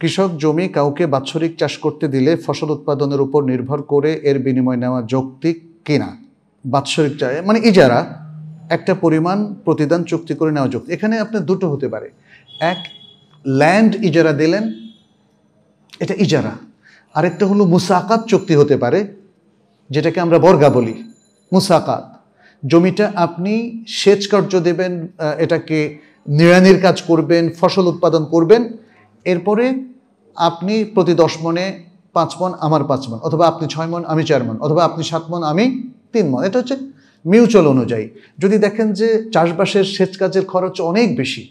কৃষক জমি কাউকে বাৎসরিক চাষ করতে দিলে ফসল উৎপাদনের উপর নির্ভর করে এর বিনিময় নেওয়া যৌক্তিক কিনা বাৎসরিক চায় মানে ইজারা একটা পরিমাণ প্রতিদান চুক্তি করে নেওয়া যৌক্তিক এখানে আপনার দুটো হতে পারে এক ল্যান্ড ইজারা দিলেন এটা ইজারা আরেকটা হলো মুসাকাত চুক্তি হতে পারে যেটাকে আমরা বর্গা বলি মুসাকাত জমিটা আপনি সেচ কার্য দেবেন এটাকে নিড়ানির কাজ করবেন ফসল উৎপাদন করবেন এরপরে আপনি প্রতি দশ মনে পাঁচ মন আমার পাঁচ মন অথবা আপনি ছয় মন আমি চার মন অথবা আপনি সাত মন আমি তিন মন এটা হচ্ছে মিউচুয়াল অনুযায়ী যদি দেখেন যে চাষবাসের সেচ কাজের খরচ অনেক বেশি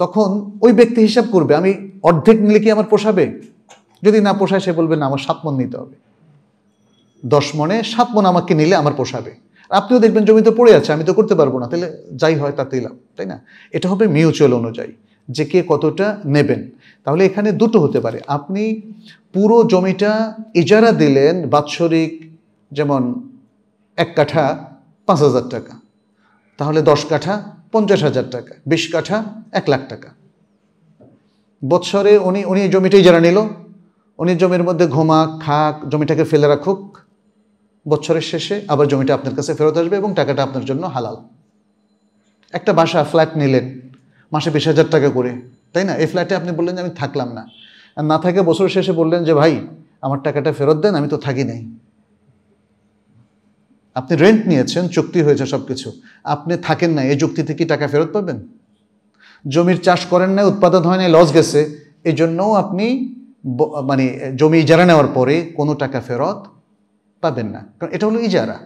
তখন ওই ব্যক্তি হিসাব করবে আমি অর্ধেক নিলে কি আমার পোষাবে যদি না পোষায় সে বলবে না আমার সাত মন নিতে হবে দশ মনে সাত মন আমাকে নিলে আমার পোষাবে আর আপনিও দেখবেন জমিতে পড়ে আছে আমি তো করতে পারবো না তাহলে যাই হয় তাতেই লাভ তাই না এটা হবে মিউচুয়াল অনুযায়ী যে কে কতটা নেবেন তাহলে এখানে দুটো হতে পারে আপনি পুরো জমিটা ইজারা দিলেন বাৎসরিক যেমন এক কাঠা পাঁচ হাজার টাকা তাহলে দশ কাঠা পঞ্চাশ হাজার টাকা বিশ কাঠা এক লাখ টাকা বৎসরে উনি উনি জমিটাই যারা নিল উনি জমির মধ্যে ঘুমাক খাক জমিটাকে ফেলে রাখুক বছরের শেষে আবার জমিটা আপনার কাছে ফেরত আসবে এবং টাকাটা আপনার জন্য হালাল একটা বাসা ফ্ল্যাট নিলেন মাসে বিশ হাজার টাকা করে তাই না এই ফ্ল্যাটে আপনি বললেন যে আমি থাকলাম না আর না থাকে বছর শেষে বললেন যে ভাই আমার টাকাটা ফেরত দেন আমি তো থাকি নাই আপনি রেন্ট নিয়েছেন চুক্তি হয়েছে সব কিছু আপনি থাকেন না এই চুক্তি কি টাকা ফেরত পাবেন জমির চাষ করেন না উৎপাদন হয় না লস গেছে এই জন্যও আপনি মানে জমি ইজারা নেওয়ার পরে কোনো টাকা ফেরত পাবেন না কারণ এটা হলো ইজারা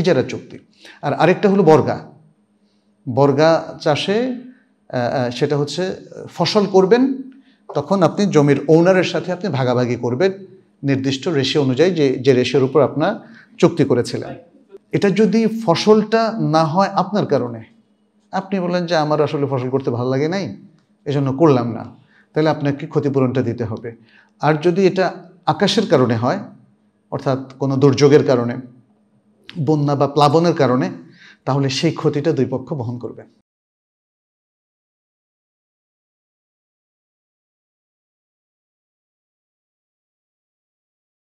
ইজারা চুক্তি আর আরেকটা হলো বর্গা বর্গা চাষে সেটা হচ্ছে ফসল করবেন তখন আপনি জমির ওনারের সাথে আপনি ভাগাভাগি করবেন নির্দিষ্ট রেশিও অনুযায়ী যে যে রেশের উপর আপনার চুক্তি করেছিলেন এটা যদি ফসলটা না হয় আপনার কারণে আপনি বললেন যে আমার আসলে ফসল করতে ভালো লাগে নাই এজন্য করলাম না তাহলে আপনাকে ক্ষতিপূরণটা দিতে হবে আর যদি এটা আকাশের কারণে হয় অর্থাৎ কোনো দুর্যোগের কারণে বন্যা বা প্লাবনের কারণে তাহলে সেই ক্ষতিটা দুই পক্ষ বহন করবে